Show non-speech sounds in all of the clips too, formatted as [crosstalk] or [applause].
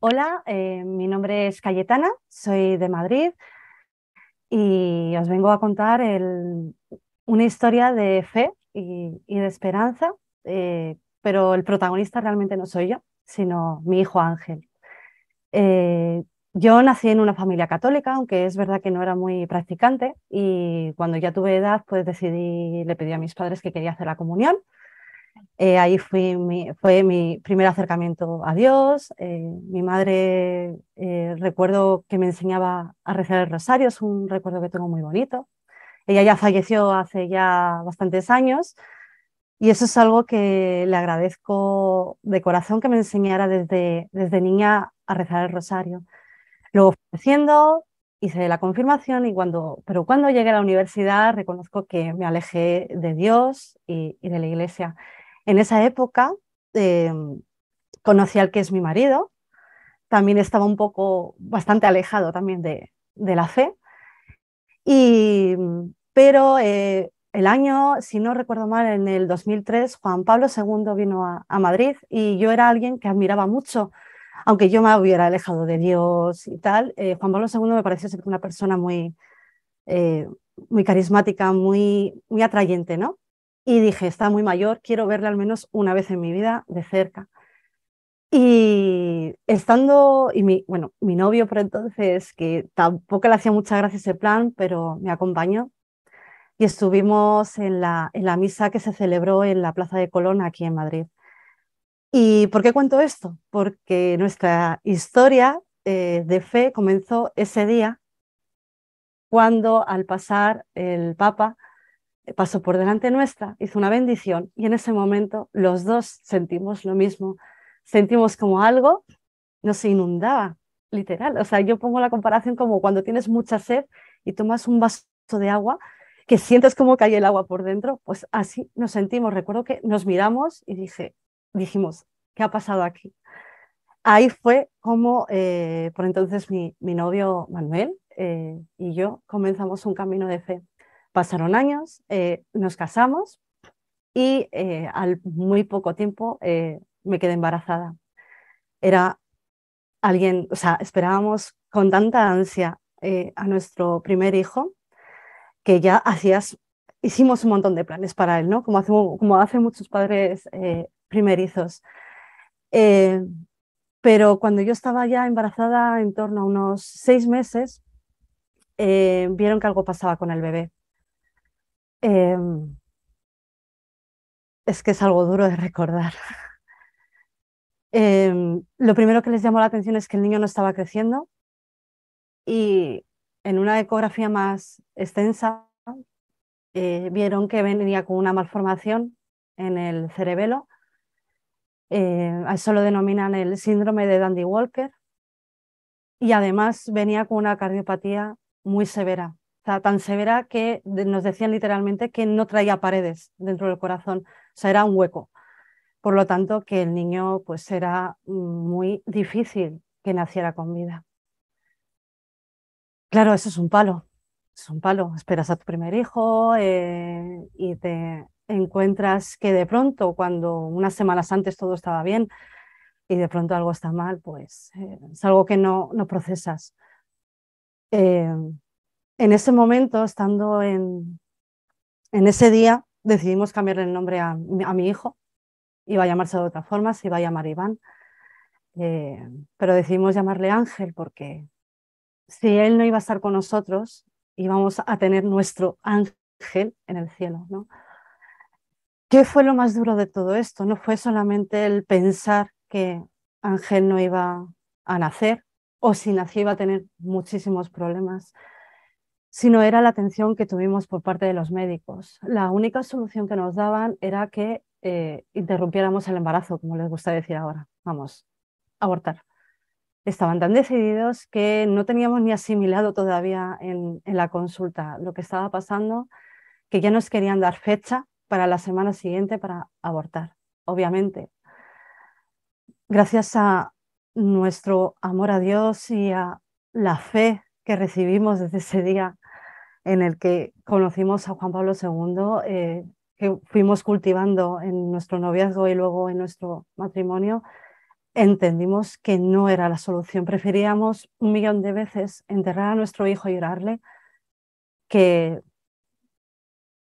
Hola, eh, mi nombre es Cayetana, soy de Madrid y os vengo a contar una historia de fe y, de esperanza, eh, pero el protagonista realmente no soy yo, sino mi hijo Ángel. Eh, yo nací en una familia católica, aunque es verdad que no era muy practicante y cuando ya tuve edad, pues decidí, le pedí a mis padres que quería hacer la comunión eh, ahí fui fue mi primer acercamiento a Dios. Eh, mi madre, eh, recuerdo que me enseñaba a rezar el rosario, es un recuerdo que tengo muy bonito. Ella ya falleció hace ya bastantes años y eso es algo que le agradezco de corazón que me enseñara desde, desde niña a rezar el rosario. Luego fui creciendo, hice la confirmación y cuando, pero cuando llegué a la universidad reconozco que me alejé de Dios y, y de la iglesia. En esa época eh, conocí al que es mi marido, también estaba un poco, bastante alejado también de, la fe, pero eh, el año, si no recuerdo mal, en el 2003, Juan Pablo II vino a, Madrid y yo era alguien que admiraba mucho, aunque yo me hubiera alejado de Dios y tal. Eh, Juan Pablo II me pareció ser una persona muy, muy carismática, muy, muy atrayente, ¿no? y dije, está muy mayor, quiero verle al menos una vez en mi vida de cerca. Y estando, y mi, bueno, mi novio por entonces, que tampoco le hacía mucha gracia ese plan, pero me acompañó, y estuvimos en la, en la misa que se celebró en la Plaza de Colón aquí en Madrid. ¿Y por qué cuento esto? Porque nuestra historia eh, de fe comenzó ese día, cuando al pasar el Papa pasó por delante nuestra, hizo una bendición y en ese momento los dos sentimos lo mismo. Sentimos como algo nos inundaba, literal. O sea, yo pongo la comparación como cuando tienes mucha sed y tomas un vaso de agua que sientes como cae el agua por dentro, pues así nos sentimos. Recuerdo que nos miramos y dije, dijimos, ¿qué ha pasado aquí? Ahí fue como eh, por entonces mi, novio Manuel eh, y yo comenzamos un camino de fe. Pasaron años, eh, nos casamos y eh, al muy poco tiempo eh, me quedé embarazada. Era alguien, o sea, esperábamos con tanta ansia a nuestro primer hijo que ya hacías, hicimos un montón de planes para él, ¿no? Como, hacen muchos padres primerizos. pero cuando yo estaba ya embarazada en torno a unos seis meses, vieron que algo pasaba con el bebé. Em, es que es algo duro de recordar. Em, lo primero que les llamó la atención es que el niño no estaba creciendo y en una ecografía más extensa eh, vieron que venía con una malformación en el cerebelo. Em, eso lo denominan el síndrome de Dandy Walker y además venía con una cardiopatía muy severa, tan severa que nos decían literalmente que no traía paredes dentro del corazón, o sea, era un hueco. Por lo tanto, que el niño pues era muy difícil que naciera con vida. Claro, eso es un palo, es un palo. Esperas a tu primer hijo eh, y te encuentras que de pronto, cuando unas semanas antes todo estaba bien y de pronto algo está mal, pues eh, es algo que no, procesas. Eh, en ese momento, estando en, en ese día, decidimos cambiarle el nombre a, mi hijo. Iba a llamarse de otra forma, se iba a llamar Iván. Eh, pero decidimos llamarle Ángel porque si él no iba a estar con nosotros, íbamos a tener nuestro ángel en el cielo. ¿no? ¿Qué fue lo más duro de todo esto? No fue solamente el pensar que Ángel no iba a nacer o si nacía iba a tener muchísimos problemas sino era la atención que tuvimos por parte de los médicos. La única solución que nos daban era que eh, interrumpiéramos el embarazo, como les gusta decir ahora. Vamos, abortar. Estaban tan decididos que no teníamos ni asimilado todavía en la consulta lo que estaba pasando, que ya nos querían dar fecha para la semana siguiente para abortar, obviamente. Gracias a nuestro amor a Dios y a la fe que recibimos desde ese día en el que conocimos a Juan Pablo II, eh, que fuimos cultivando en nuestro noviazgo y luego en nuestro matrimonio, entendimos que no era la solución. Preferíamos un millón de veces enterrar a nuestro hijo y llorarle que,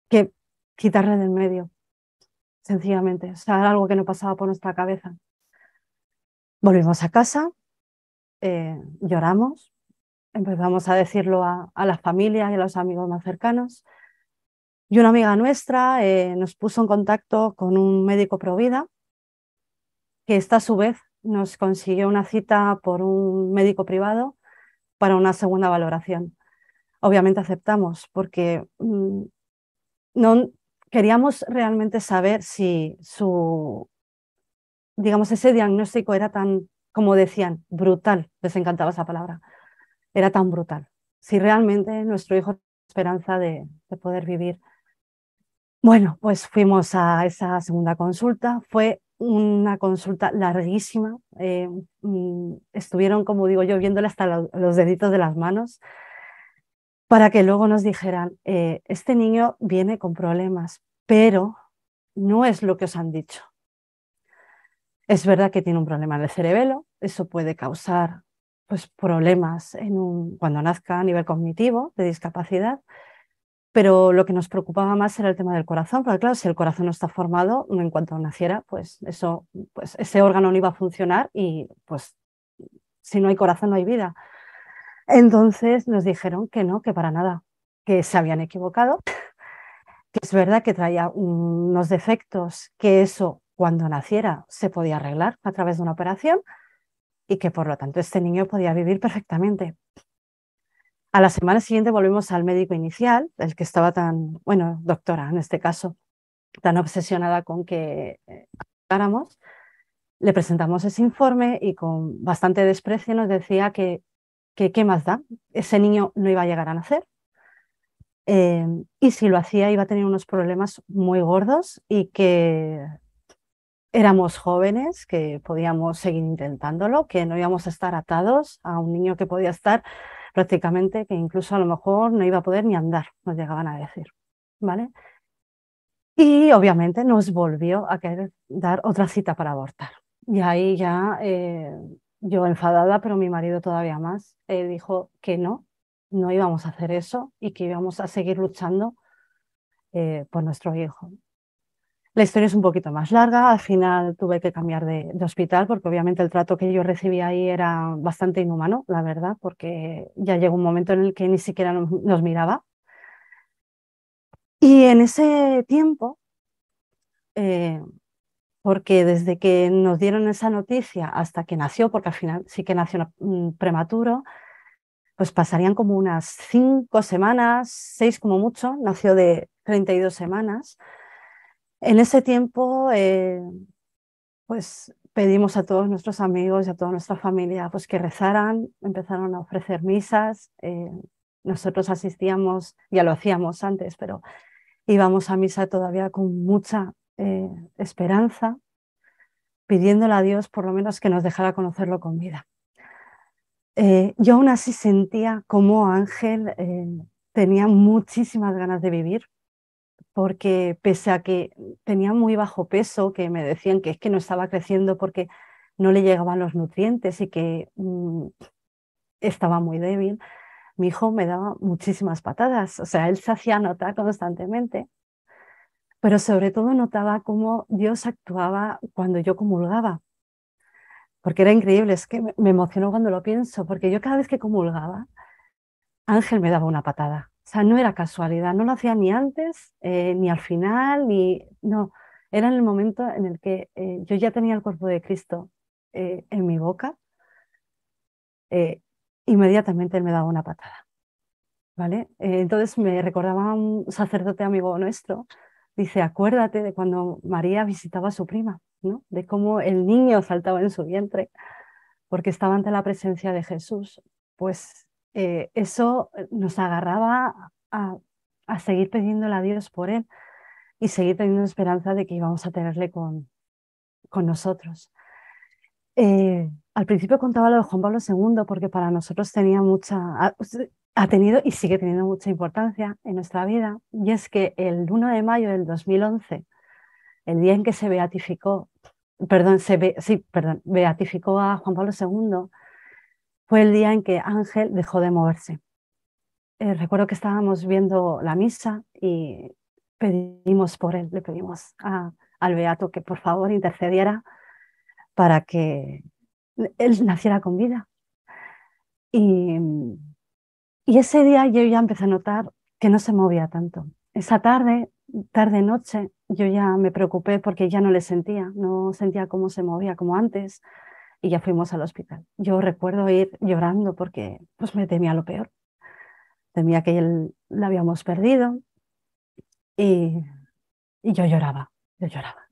que quitarle del medio, sencillamente. O sea, era algo que no pasaba por nuestra cabeza. Volvimos a casa, eh, lloramos, empezamos a decirlo a, las familias y a los amigos más cercanos. Y una amiga nuestra eh, nos puso en contacto con un médico provida, que esta a su vez nos consiguió una cita por un médico privado para una segunda valoración. Obviamente aceptamos porque mm, no queríamos realmente saber si su, digamos, ese diagnóstico era tan, como decían, brutal, les encantaba esa palabra, era tan brutal. Si realmente nuestro hijo tenía esperanza de, poder vivir. Bueno, pues fuimos a esa segunda consulta. Fue una consulta larguísima. Eh, mm, estuvieron, como digo yo, viéndole hasta los deditos de las manos para que luego nos dijeran, eh, este niño viene con problemas, pero no es lo que os han dicho. Es verdad que tiene un problema en el cerebelo, eso puede causar pues, problemas en cuando nazca a nivel cognitivo de discapacidad, pero lo que nos preocupaba más era el tema del corazón, porque claro, si el corazón no está formado, en cuanto naciera, pues, eso, pues ese órgano no iba a funcionar y pues si no hay corazón no hay vida. Entonces nos dijeron que no, que para nada, que se habían equivocado, [laughs] que es verdad que traía unos defectos, que eso cuando naciera se podía arreglar a través de una operación, y que por lo tanto este niño podía vivir perfectamente. A la semana siguiente volvimos al médico inicial, el que estaba tan, bueno, doctora en este caso, tan obsesionada con que eh, habláramos. Le presentamos ese informe y con bastante desprecio nos decía que, que qué más da, ese niño no iba a llegar a nacer, eh, y si lo hacía iba a tener unos problemas muy gordos y que éramos jóvenes, que podíamos seguir intentándolo, que no íbamos a estar atados a un niño que podía estar prácticamente, que incluso a lo mejor no iba a poder ni andar, nos llegaban a decir. ¿Vale? Y obviamente nos volvió a querer dar otra cita para abortar. Y ahí ya eh, yo enfadada, pero mi marido todavía más, eh, dijo que no, no íbamos a hacer eso y que íbamos a seguir luchando eh, por nuestro hijo. La historia es un poquito más larga, al final tuve que cambiar de, hospital porque obviamente el trato que yo recibí ahí era bastante inhumano, la verdad, porque ya llegó un momento en el que ni siquiera nos, miraba. Y en ese tiempo, eh, porque desde que nos dieron esa noticia hasta que nació, porque al final sí que nació mm, prematuro, pues pasarían como unas cinco semanas, seis como mucho, nació de 32 semanas. En ese tiempo, eh, pues pedimos a todos nuestros amigos y a toda nuestra familia pues, que rezaran, empezaron a ofrecer misas. Eh, nosotros asistíamos, ya lo hacíamos antes, pero íbamos a misa todavía con mucha eh, esperanza, pidiéndole a Dios por lo menos que nos dejara conocerlo con vida. yo aún así sentía como Ángel tenía muchísimas ganas de vivir, porque pese a que tenía muy bajo peso, que me decían que es que no estaba creciendo porque no le llegaban los nutrientes y que mm, estaba muy débil, mi hijo me daba muchísimas patadas, o sea, él se hacía notar constantemente, pero sobre todo notaba cómo Dios actuaba cuando yo comulgaba, porque era increíble, es que me emocionó cuando lo pienso, porque yo cada vez que comulgaba, Ángel me daba una patada. O sea, no era casualidad, no lo hacía ni antes, eh, ni al final, ni... No, era en el momento en el que eh, yo ya tenía el cuerpo de Cristo eh, en mi boca, inmediatamente él me daba una patada. ¿Vale? entonces me recordaba un sacerdote amigo nuestro, dice, acuérdate de cuando María visitaba a su prima, ¿no? De cómo el niño saltaba en su vientre, porque estaba ante la presencia de Jesús. Pues eh, eso eh, nos agarraba a, seguir pidiéndole a Dios por él y seguir teniendo esperanza de que íbamos a tenerle con, nosotros. Eh, al principio contaba lo de Juan Pablo II porque para nosotros tenía mucha, ha, tenido y sigue teniendo mucha importancia en nuestra vida. Y es que el 1 de mayo del 2011, el día en que se beatificó, perdón, perdón, beatificó a Juan Pablo II, fue el día en que Ángel dejó de moverse. Eh, recuerdo que estábamos viendo la misa y pedimos por él, le pedimos al Beato que por favor intercediera para que él naciera con vida. Y, y ese día yo ya empecé a notar que no se movía tanto. Esa tarde, tarde-noche, yo ya me preocupé porque ya no le sentía, no sentía cómo se movía como antes y ya fuimos al hospital. Yo recuerdo ir llorando porque pues me temía lo peor. Temía que él, la habíamos perdido y, yo lloraba, yo lloraba.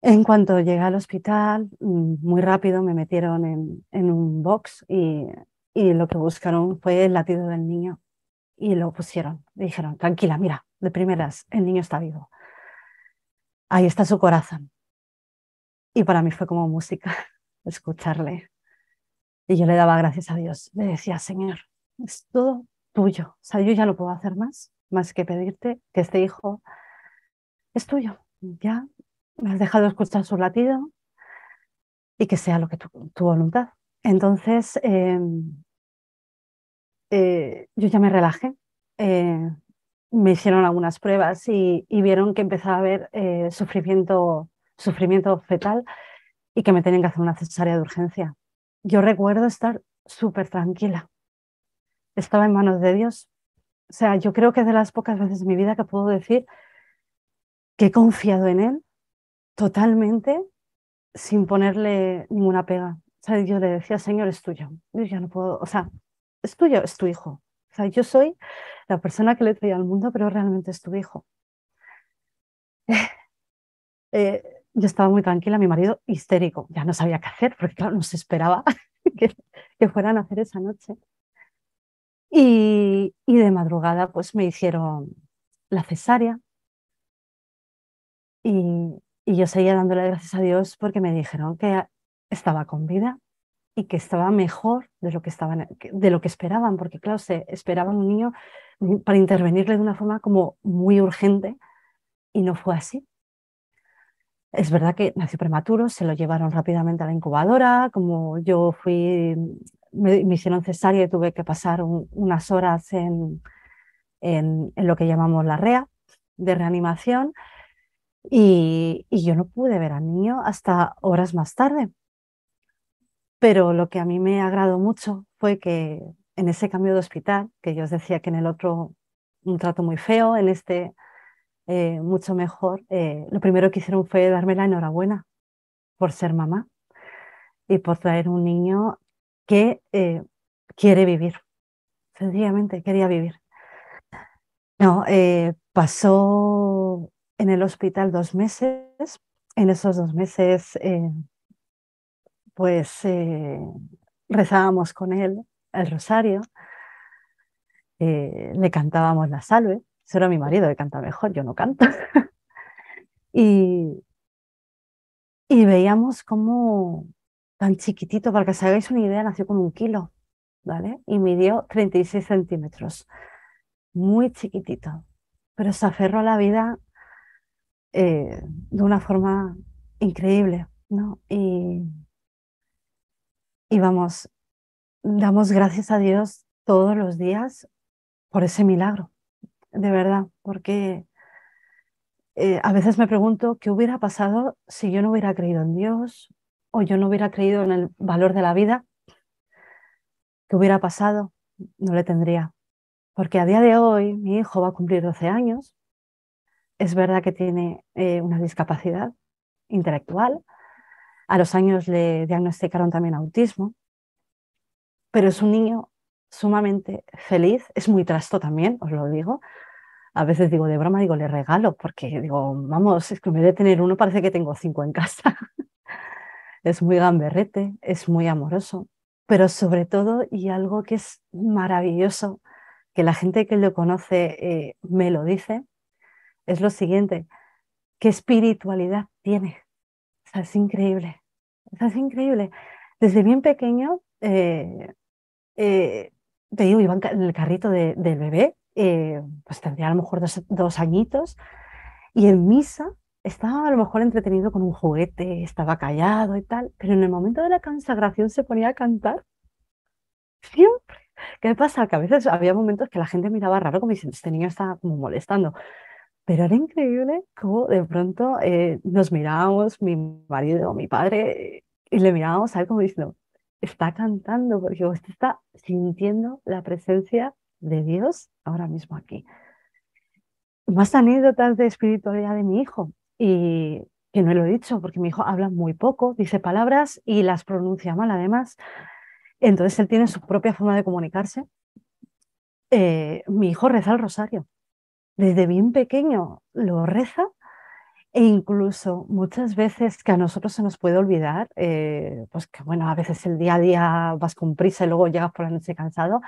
En cuanto llegué al hospital, mm, muy rápido me metieron en, un box y, y, lo que buscaron fue el latido del niño y lo pusieron. Dijeron, tranquila, mira, de primeras, el niño está vivo. Ahí está su corazón. Y para mí fue como música [laughs] escucharle. Y yo le daba gracias a Dios. Le decía, Señor, es todo tuyo. O sea, yo ya no puedo hacer más, más que pedirte que este hijo es tuyo. Ya me has dejado escuchar su latido y que sea lo que tu, voluntad. Entonces, em, eh, yo ya me relajé. Eh, me hicieron algunas pruebas y, y, vieron que empezaba a haber eh, sufrimiento sufrimiento fetal y que me tenían que hacer una cesárea de urgencia. Yo recuerdo estar súper tranquila. Estaba en manos de Dios. O sea, yo creo que es de las pocas veces en mi vida que puedo decir que he confiado en Él totalmente sin ponerle ninguna pega. O sea, yo le decía, Señor, es tuyo. Yo ya no puedo, o sea, es tuyo, es tu hijo. O sea, yo soy la persona que le traía al mundo, pero realmente es tu hijo. [laughs] Eh, yo estaba muy tranquila, mi marido histérico, ya no sabía qué hacer, porque claro, no se esperaba [laughs] que, fueran a hacer esa noche. Y, y, de madrugada pues me hicieron la cesárea y, y yo seguía dándole gracias a Dios porque me dijeron que estaba con vida y que estaba mejor de lo que, estaban, de lo que esperaban, porque claro, se esperaban un niño para intervenirle de una forma como muy urgente y no fue así. Es verdad que nació prematuro, se lo llevaron rápidamente a la incubadora, como yo fui, me, hicieron cesárea y tuve que pasar unas horas en, lo que llamamos la REA de reanimación y, y yo no pude ver al niño hasta horas más tarde. Pero lo que a mí me agradó mucho fue que en ese cambio de hospital, que yo os decía que en el otro un trato muy feo, en este eh, mucho mejor, eh, lo primero que hicieron fue darme la enhorabuena por ser mamá y por traer un niño que eh, quiere vivir. Sencillamente quería vivir. No, pasó en el hospital dos meses. En esos dos meses, pues rezábamos con él el rosario, le cantábamos la salve era mi marido que canta mejor, yo no canto. [laughs] y, y veíamos como tan chiquitito, para que os hagáis una idea, nació con un kilo, ¿vale? Y midió 36 centímetros. Muy chiquitito. Pero se aferró a la vida eh, de una forma increíble, ¿no? y vamos, damos gracias a Dios todos los días por ese milagro, de verdad, porque eh, a veces me pregunto qué hubiera pasado si yo no hubiera creído en Dios o yo no hubiera creído en el valor de la vida. ¿Qué hubiera pasado? No le tendría. Porque a día de hoy mi hijo va a cumplir 12 años. Es verdad que tiene eh, una discapacidad intelectual. A los años le diagnosticaron también autismo. Pero es un niño sumamente feliz, es muy trasto también, os lo digo. A veces digo de broma, digo, le regalo, porque digo, vamos, es que me de tener uno parece que tengo cinco en casa. [laughs] es muy gamberrete, es muy amoroso, pero sobre todo, y algo que es maravilloso, que la gente que lo conoce eh, me lo dice, es lo siguiente, qué espiritualidad tiene. es increíble, es increíble. Desde bien pequeño, eh, eh, te digo, iba en el carrito de, del bebé, eh, pues tendría a lo mejor dos, añitos, y en misa estaba a lo mejor entretenido con un juguete, estaba callado y tal, pero en el momento de la consagración se ponía a cantar. Siempre. ¿Qué pasa? Que a veces había momentos que la gente miraba raro, como diciendo, este niño está molestando. Pero era increíble cómo de pronto eh, nos mirábamos, mi marido, o mi padre, eh, y le mirábamos a él como diciendo, está cantando, porque usted está sintiendo la presencia de Dios ahora mismo aquí. Más anécdotas de espiritualidad de mi hijo, y que no lo he dicho, porque mi hijo habla muy poco, dice palabras y las pronuncia mal además. Entonces él tiene su propia forma de comunicarse. Eh, mi hijo reza el rosario. Desde bien pequeño lo reza e incluso muchas veces que a nosotros se nos puede olvidar, eh, pues que bueno, a veces el día a día vas con prisa y luego llegas por la noche cansado,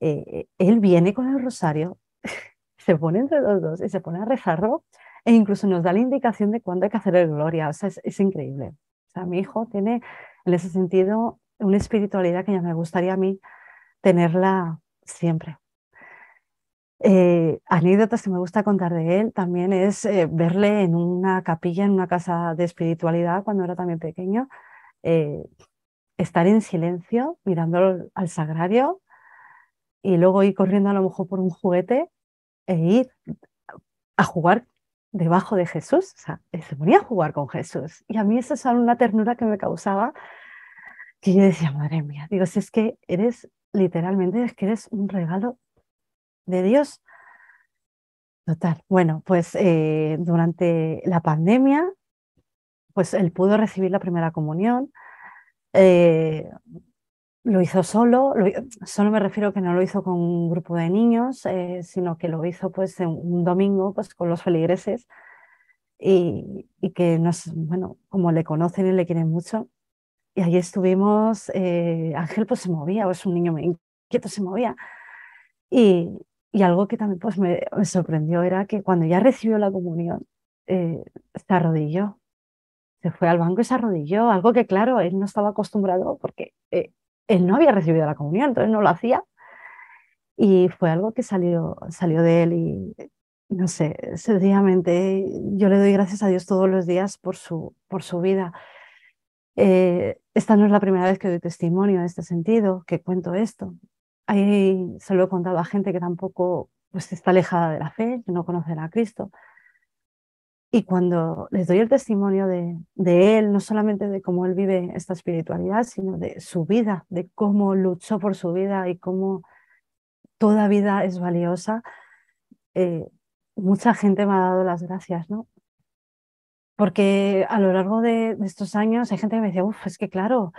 eh, él viene con el rosario, [laughs] se pone entre los dos y se pone a rezarlo e incluso nos da la indicación de cuándo hay que hacer el gloria, o sea, es, es increíble. O sea, mi hijo tiene en ese sentido una espiritualidad que ya me gustaría a mí tenerla siempre. Eh, anécdotas que me gusta contar de él también es eh, verle en una capilla, en una casa de espiritualidad cuando era también pequeño, eh, estar en silencio mirando al sagrario y luego ir corriendo a lo mejor por un juguete e ir a jugar debajo de Jesús, o sea, se ponía a jugar con Jesús. Y a mí eso es una ternura que me causaba, que yo decía, madre mía, digo, si es que eres literalmente, es que eres un regalo de Dios. Total. Bueno, pues eh, durante la pandemia, pues él pudo recibir la primera comunión. Eh, lo hizo solo, solo me refiero que no lo hizo con un grupo de niños, eh, sino que lo hizo pues un, un domingo pues, con los feligreses y, y, que nos, bueno, como le conocen y le quieren mucho. Y allí estuvimos, Ángel pues se movía, es un niño muy inquieto, se movía. Y, y algo que también pues, me, sorprendió era que cuando ya recibió la comunión, eh, se arrodilló, se fue al banco y se arrodilló, algo que claro, él no estaba acostumbrado porque eh, él no había recibido la comunión, entonces no lo hacía. Y fue algo que salió, salió de él y no sé, sencillamente yo le doy gracias a Dios todos los días por su, por su vida. Eh, esta no es la primera vez que doy testimonio en este sentido, que cuento esto. Ahí se lo he contado a gente que tampoco pues, está alejada de la fe, que no conoce a Cristo. Y cuando les doy el testimonio de, de, él, no solamente de cómo él vive esta espiritualidad, sino de su vida, de cómo luchó por su vida y cómo toda vida es valiosa, eh, mucha gente me ha dado las gracias, ¿no? Porque a lo largo de, de estos años hay gente que me decía, uff, es que claro,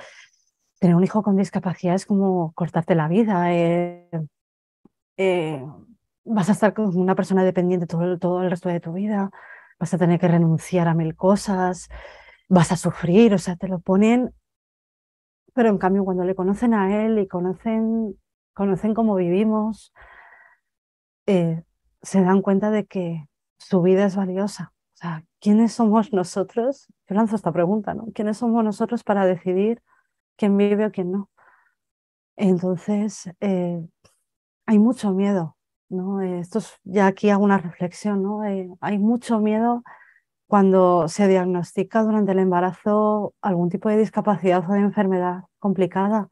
tener un hijo con discapacidad es como cortarte la vida. Eh, eh, vas a estar como una persona dependiente todo, el resto de tu vida, vas a tener que renunciar a mil cosas, vas a sufrir, o sea, te lo ponen. Pero en cambio, cuando le conocen a él y conocen, conocen cómo vivimos, eh, se dan cuenta de que su vida es valiosa. O sea, ¿quiénes somos nosotros? Yo lanzo esta pregunta, ¿no? ¿Quiénes somos nosotros para decidir quién vive o quién no. Entonces, eh, hay mucho miedo, ¿no? Eh, esto es, ya aquí hago una reflexión, ¿no? Eh, hay mucho miedo cuando se diagnostica durante el embarazo algún tipo de discapacidad o de enfermedad complicada.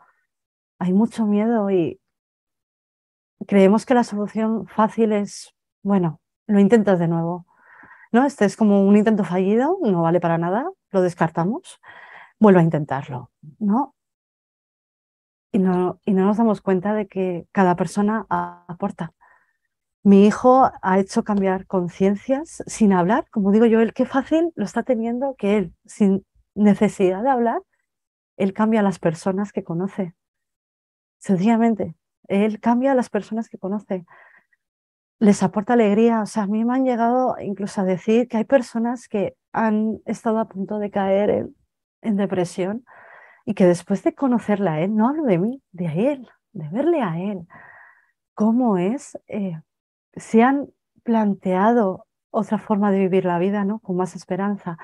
Hay mucho miedo y creemos que la solución fácil es, bueno, lo intentas de nuevo. ¿No? Este es como un intento fallido, no vale para nada, lo descartamos vuelvo a intentarlo, ¿no? Y no, y no nos damos cuenta de que cada persona aporta. Mi hijo ha hecho cambiar conciencias sin hablar, como digo yo, él qué fácil lo está teniendo que él, sin necesidad de hablar, él cambia a las personas que conoce. Sencillamente, él cambia a las personas que conoce. Les aporta alegría. O sea, a mí me han llegado incluso a decir que hay personas que han estado a punto de caer en en depresión y que después de conocerla a él, no hablo de mí, de él, de verle a él, cómo es, eh, se han planteado otra forma de vivir la vida, ¿no? Con más esperanza.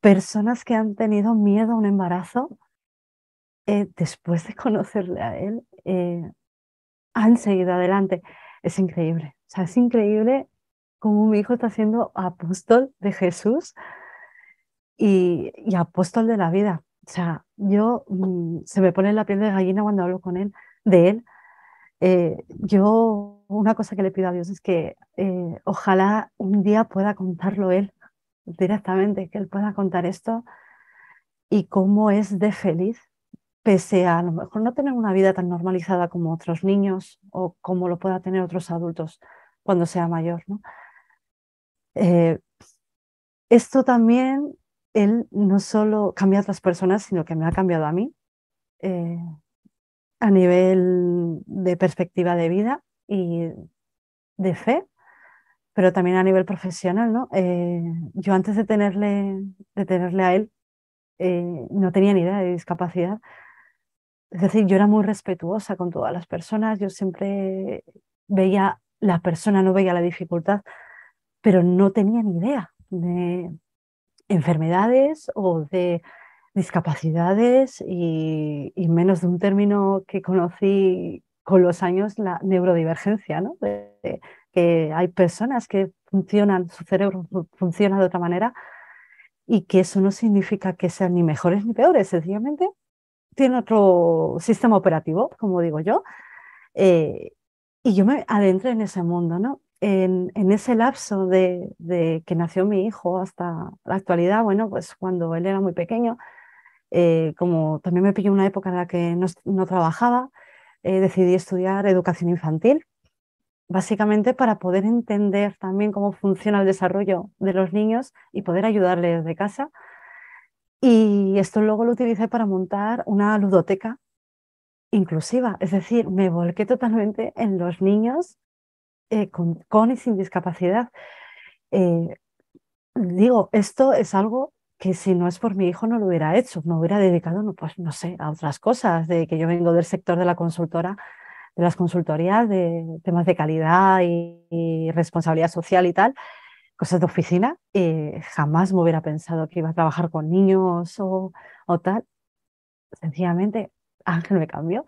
Personas que han tenido miedo a un embarazo, eh, después de conocerle a él, eh, han seguido adelante. Es increíble. O sea, es increíble cómo mi hijo está siendo apóstol de Jesús y, y apóstol de la vida. O sea, yo mm, se me pone la piel de gallina cuando hablo con él, de él. Eh, yo una cosa que le pido a Dios es que eh, ojalá un día pueda contarlo él directamente, que él pueda contar esto y cómo es de feliz, pese a, a lo mejor no tener una vida tan normalizada como otros niños o como lo pueda tener otros adultos cuando sea mayor. ¿no? Eh, esto también él no solo cambia a otras personas, sino que me ha cambiado a mí eh, a nivel de perspectiva de vida y de fe, pero también a nivel profesional. ¿no? Eh, yo antes de tenerle, de tenerle a él, eh, no tenía ni idea de discapacidad. Es decir, yo era muy respetuosa con todas las personas, yo siempre veía la persona, no veía la dificultad, pero no tenía ni idea de, enfermedades o de discapacidades y, menos de un término que conocí con los años, la neurodivergencia, ¿no? que hay personas que funcionan, su cerebro funciona de otra manera y que eso no significa que sean ni mejores ni peores, sencillamente tiene otro sistema operativo, como digo yo. Eh, y yo me adentro en ese mundo, ¿no? en, ese lapso de, que nació mi hijo hasta la actualidad, bueno, pues cuando él era muy pequeño, eh, como también me pilló una época en la que no, trabajaba, eh, decidí estudiar educación infantil, básicamente para poder entender también cómo funciona el desarrollo de los niños y poder ayudarles desde casa. Y esto luego lo utilicé para montar una ludoteca inclusiva, es decir, me volqué totalmente en los niños eh, con, y sin discapacidad. Eh, digo, esto es algo que si no es por mi hijo no lo hubiera hecho, me hubiera dedicado, no, pues no sé, a otras cosas, de que yo vengo del sector de la consultora, de las consultorías, de temas de calidad y, responsabilidad social y tal, cosas de oficina, jamás me hubiera pensado que iba a trabajar con niños o, o tal. Sencillamente, Ángel me cambió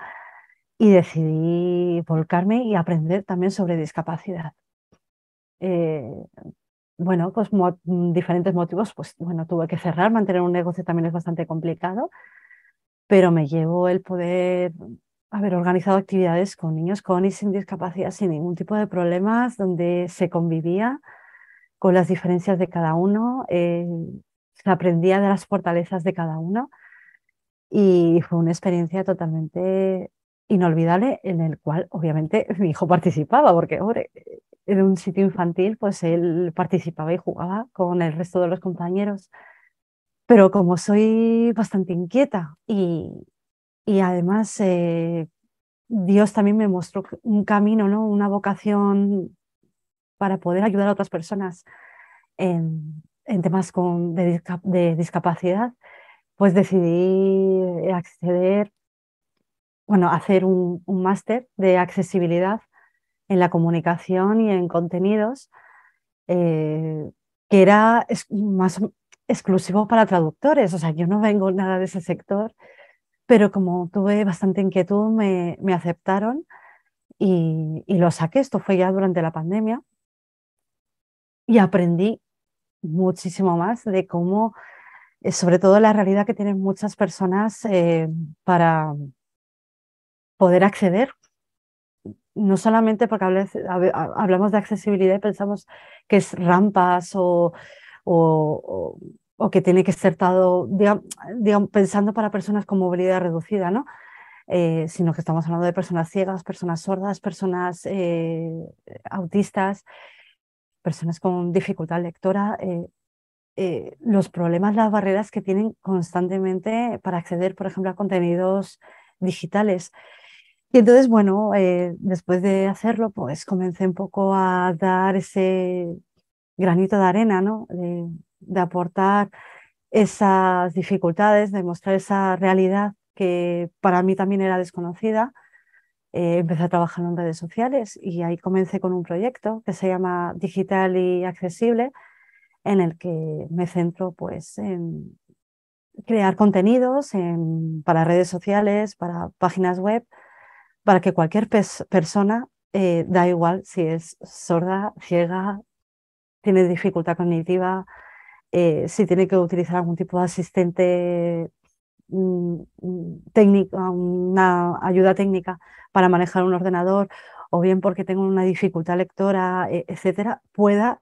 y decidí volcarme y aprender también sobre discapacidad. Eh, bueno, pues mm, diferentes motivos, pues bueno, tuve que cerrar, mantener un negocio también es bastante complicado, pero me llevó el poder haber organizado actividades con niños con y sin discapacidad, sin ningún tipo de problemas, donde se convivía con las diferencias de cada uno, eh, se aprendía de las fortalezas de cada uno y fue una experiencia totalmente inolvidable en el cual obviamente [laughs] mi hijo participaba, porque hombre, en un sitio infantil pues él participaba y jugaba con el resto de los compañeros. Pero como soy bastante inquieta y, además eh, Dios también me mostró un camino, ¿no? una vocación para poder ayudar a otras personas en, temas de discapacidad, pues decidí acceder bueno, hacer un, máster de accesibilidad en la comunicación y en contenidos, eh, que era más exclusivo para traductores. O sea, yo no vengo nada de ese sector, pero como tuve bastante inquietud, me, aceptaron y, lo saqué. Esto fue ya durante la pandemia. Y aprendí muchísimo más de cómo, eh, sobre todo la realidad que tienen muchas personas eh, para, poder acceder. No solamente porque hablamos de accesibilidad y pensamos que es rampas o, que tiene que ser todo digamos, pensando para personas con movilidad reducida, ¿no? Eh, sino que estamos hablando de personas ciegas, personas sordas, personas eh, autistas, personas con dificultad lectora, eh, los problemas, las barreras que tienen constantemente para acceder, por ejemplo, a contenidos digitales. Y entonces, bueno, eh, después de hacerlo, pues comencé un poco a dar ese granito de arena, ¿no? De, aportar esas dificultades, de mostrar esa realidad que para mí también era desconocida. Eh, empecé a trabajar en redes sociales y ahí comencé con un proyecto que se llama Digital y Accesible, en el que me centro pues, en crear contenidos para redes sociales, para páginas web, para que cualquier persona, eh, da igual si es sorda, ciega, tiene dificultad cognitiva, eh, si tiene que utilizar algún tipo de asistente mm, mm, técnico, una ayuda técnica para manejar un ordenador, o bien porque tenga una dificultad lectora, e-, etcétera, pueda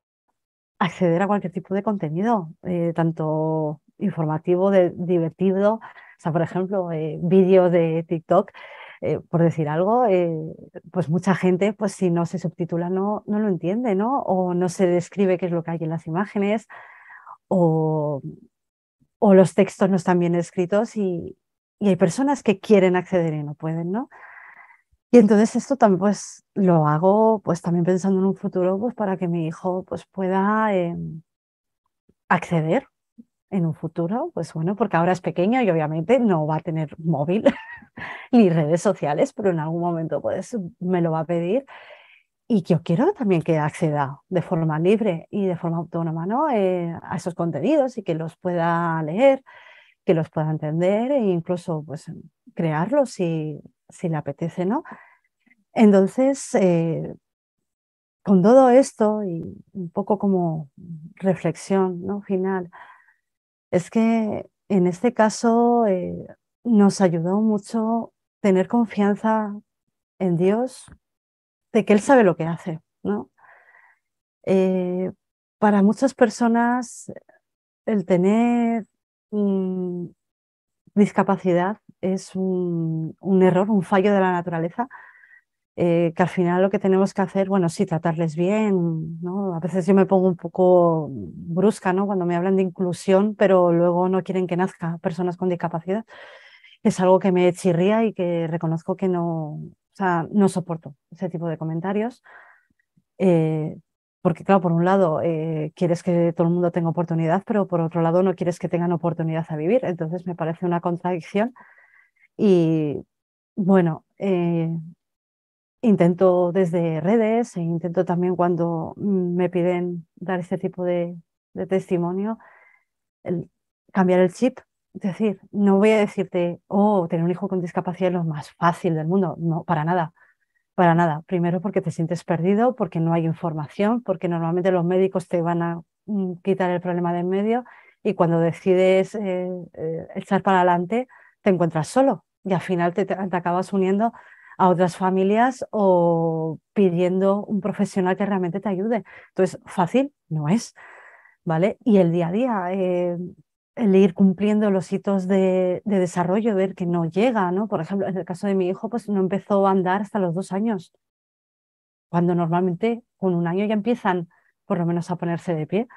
acceder a cualquier tipo de contenido, eh, tanto informativo, de, divertido, sea, por ejemplo, vídeos de TikTok eh, por decir algo, eh, pues mucha gente, pues si no se subtitula, no, lo entiende, ¿no? O no se describe qué es lo que hay en las imágenes, o, los textos no están bien escritos y, hay personas que quieren acceder y no pueden, ¿no? Y entonces esto también pues, lo hago pues también pensando en un futuro pues para que mi hijo pues pueda em, acceder en un futuro, pues bueno, porque ahora es pequeña y obviamente no va a tener móvil [laughs] ni redes sociales, pero en algún momento pues me lo va a pedir. Y yo quiero también que acceda de forma libre y de forma autónoma eh, a esos contenidos y que los pueda leer, que los pueda entender e incluso pues, crearlos si, le apetece. ¿no? Entonces, eh, con todo esto y un poco como reflexión ¿no? final, es que en este caso eh, nos ayudó mucho tener confianza en Dios, de que Él sabe lo que hace, ¿no? Eh, para muchas personas el tener mm, discapacidad es un, error, un fallo de la naturaleza, eh, que al final lo que tenemos que hacer, bueno, sí, tratarles bien, ¿no? A veces yo me pongo un poco brusca, ¿no? Cuando me hablan de inclusión, pero luego no quieren que nazca personas con discapacidad. Es algo que me chirría y que reconozco que no, o sea, no soporto ese tipo de comentarios. Eh, porque claro, por un lado eh, quieres que todo el mundo tenga oportunidad, pero por otro lado no quieres que tengan oportunidad a vivir. Entonces me parece una contradicción. Y bueno, intento desde redes e intento también cuando mm, me piden dar este tipo de, testimonio, cambiar el chip. Es decir, no voy a decirte, oh, tener un hijo con discapacidad es lo más fácil del mundo. No, para nada. Para nada. Primero porque te sientes perdido, porque no hay información, porque normalmente los médicos te van a mm, quitar el problema de en medio y cuando decides eh, eh, echar para adelante te encuentras solo y al final te acabas uniendo a otras familias o pidiendo un profesional que realmente te ayude. Entonces, fácil no es, ¿vale? Y el día a día, eh, el ir cumpliendo los hitos de, desarrollo, ver que no llega, ¿no? Por ejemplo, en el caso de mi hijo, pues no empezó a andar hasta los dos años, cuando normalmente con un año ya empiezan por lo menos a ponerse de pie,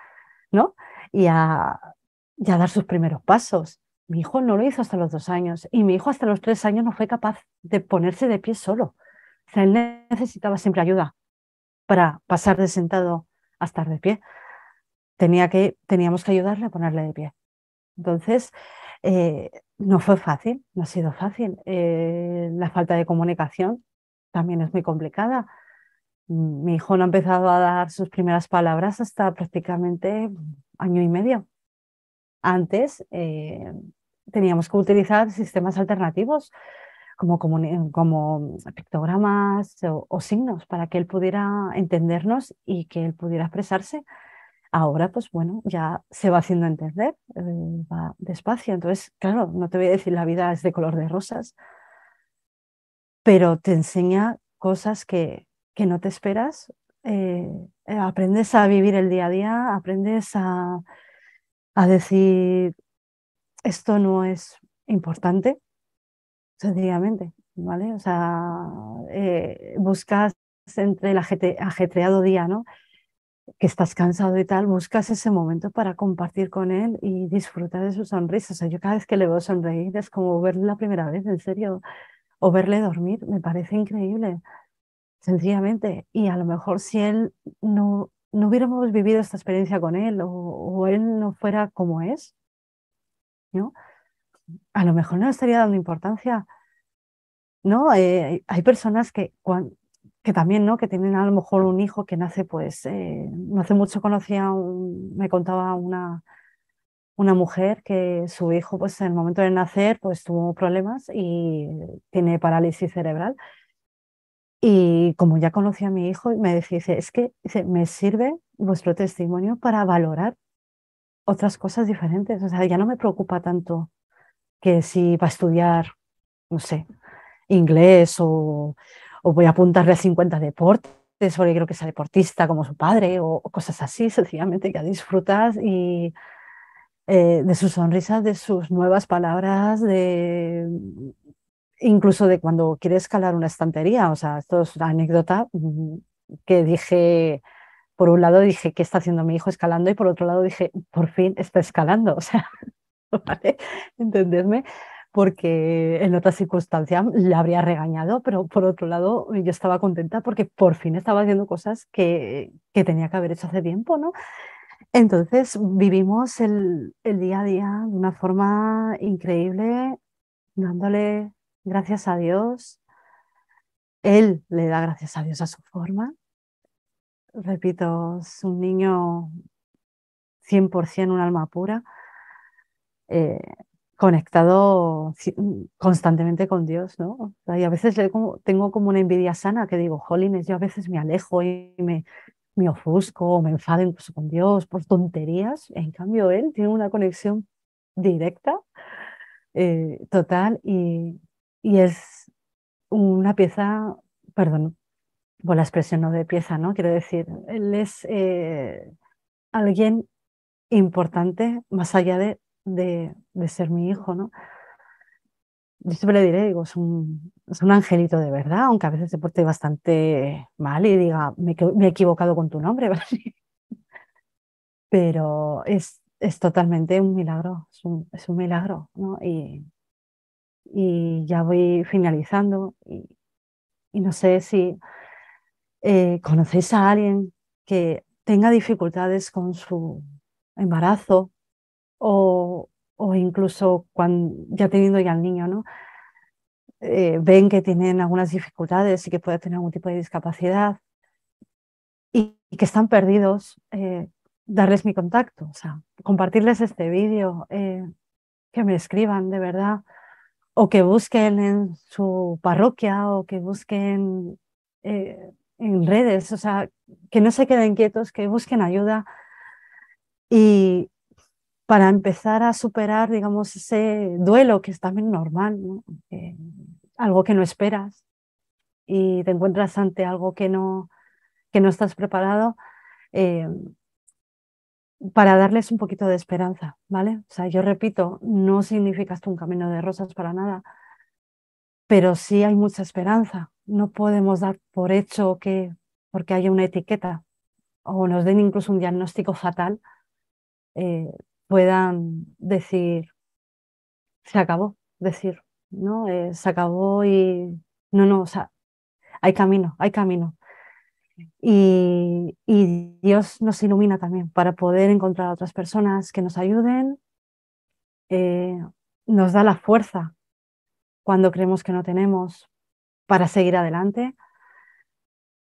¿no? Y a, y a dar sus primeros pasos. Mi hijo no lo hizo hasta los dos años y mi hijo hasta los tres años no fue capaz de ponerse de pie solo. O sea, él necesitaba siempre ayuda para pasar de sentado a estar de pie. Tenía que, teníamos que ayudarle a ponerle de pie. Entonces, eh, no fue fácil, no ha sido fácil. Eh, la falta de comunicación también es muy complicada. Mm, mi hijo no ha empezado a dar sus primeras palabras hasta prácticamente año y medio. Antes, eh, teníamos que utilizar sistemas alternativos como, como, pictogramas o, signos para que él pudiera entendernos y que él pudiera expresarse. Ahora, pues bueno, ya se va haciendo entender, eh, va despacio. Entonces, claro, no te voy a decir la vida es de color de rosas, pero te enseña cosas que, que no te esperas. Eh, aprendes a vivir el día a día, aprendes a, a decir, esto no es importante, sencillamente, ¿vale? O sea, eh, buscas entre el ajetreado día, ¿no? Que estás cansado y tal, buscas ese momento para compartir con él y disfrutar de su sonrisa. O sea, yo cada vez que le veo sonreír es como verle la primera vez, en serio, o verle dormir, me parece increíble, sencillamente. Y a lo mejor si él no, no hubiéramos vivido esta experiencia con él o él no fuera como es, a lo mejor no estaría dando importancia, eh, hay personas que, que también, ¿no? Que tienen a lo mejor un hijo que nace, pues, eh, no hace mucho conocía, me contaba una, mujer que su hijo, pues, en el momento de nacer, pues, tuvo problemas y tiene parálisis cerebral. Y como ya conocía a mi hijo, me dice, es que me sirve vuestro testimonio para valorar otras cosas diferentes. O sea, ya no me preocupa tanto que si va a estudiar, no sé, inglés o, voy a apuntarle a 50 deportes porque creo que sea deportista como su padre o, cosas así, [laughs] sencillamente ya disfrutas y eh, de sus sonrisas, de sus nuevas palabras, de incluso de cuando quiere escalar una estantería. O sea, esto es una anécdota mm, que dije por un lado dije, ¿qué está haciendo mi hijo escalando? Y por otro lado dije, por fin está escalando. [laughs] O sea, ¿vale? Entenderme, porque en otra circunstancia le habría regañado, pero por otro lado yo estaba contenta porque por fin estaba haciendo cosas que, tenía que haber hecho hace tiempo, ¿no? Entonces vivimos el día a día de una forma increíble, dándole gracias a Dios. Él le da gracias a Dios a su forma, repito, es un niño 100% un alma pura, eh, conectado constantemente con Dios, ¿no? Y a veces tengo como una envidia sana que digo, jolines, yo a veces me alejo y me, me ofusco, me enfado incluso con Dios por tonterías. En cambio, él tiene una conexión directa, eh, total, y, y es una pieza, perdón, la expresión no de pieza, ¿no? Quiero decir, él es eh, alguien importante más allá de, ser mi hijo, ¿no? Yo siempre le diré, digo, es un, angelito de verdad, aunque a veces se porte bastante mal y diga, me, he equivocado con tu nombre, [laughs] Pero es, totalmente un milagro, es un, milagro, ¿no? Y, ya voy finalizando y no sé si eh, conocéis a alguien que tenga dificultades con su embarazo o, incluso cuando, ya teniendo ya al niño, ¿no? Eh, ven que tienen algunas dificultades y que puede tener algún tipo de discapacidad y, que están perdidos, eh, darles mi contacto, o sea, compartirles este vídeo, que me escriban de verdad, o que busquen en su parroquia o que busquen en redes, o sea, que no se queden quietos, que busquen ayuda y para empezar a superar, digamos, ese duelo que es también normal, eh, algo que no esperas y te encuentras ante algo que no, que no estás preparado, eh, para darles un poquito de esperanza, ¿vale? O sea, yo repito, no significa un camino de rosas para nada, pero sí hay mucha esperanza, no podemos dar por hecho que porque haya una etiqueta o nos den incluso un diagnóstico fatal, eh, puedan decir, se acabó, decir, ¿no? Eh, se acabó y no, no, o sea, hay camino, hay camino. Y, Dios nos ilumina también para poder encontrar a otras personas que nos ayuden, eh, nos da la fuerza cuando creemos que no tenemos, para seguir adelante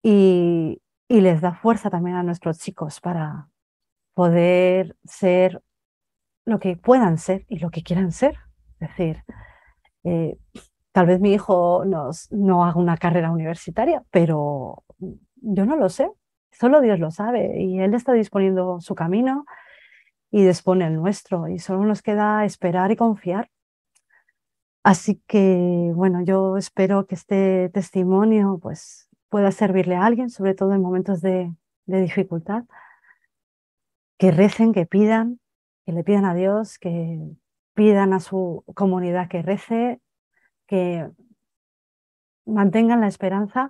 y, les da fuerza también a nuestros chicos para poder ser lo que puedan ser y lo que quieran ser. Es decir, eh, tal vez mi hijo no haga una carrera universitaria, pero yo no lo sé, solo Dios lo sabe y Él está disponiendo su camino y dispone el nuestro y solo nos queda esperar y confiar Así que, bueno, yo espero que este testimonio pues, pueda servirle a alguien, sobre todo en momentos de, dificultad, que recen, que pidan, que le pidan a Dios, que pidan a su comunidad que rece, que mantengan la esperanza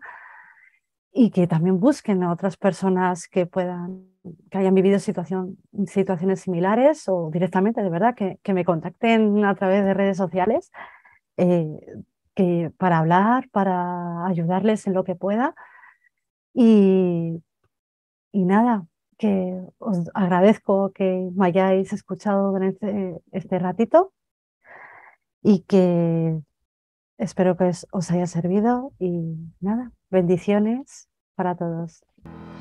y que también busquen a otras personas que puedan, que hayan vivido situaciones similares o directamente, de verdad, que me contacten a través de redes sociales eh, que, para hablar, para ayudarles en lo que pueda. Y, y nada, que os agradezco que me hayáis escuchado durante este, este ratito y que espero que os haya servido y nada, bendiciones para todos.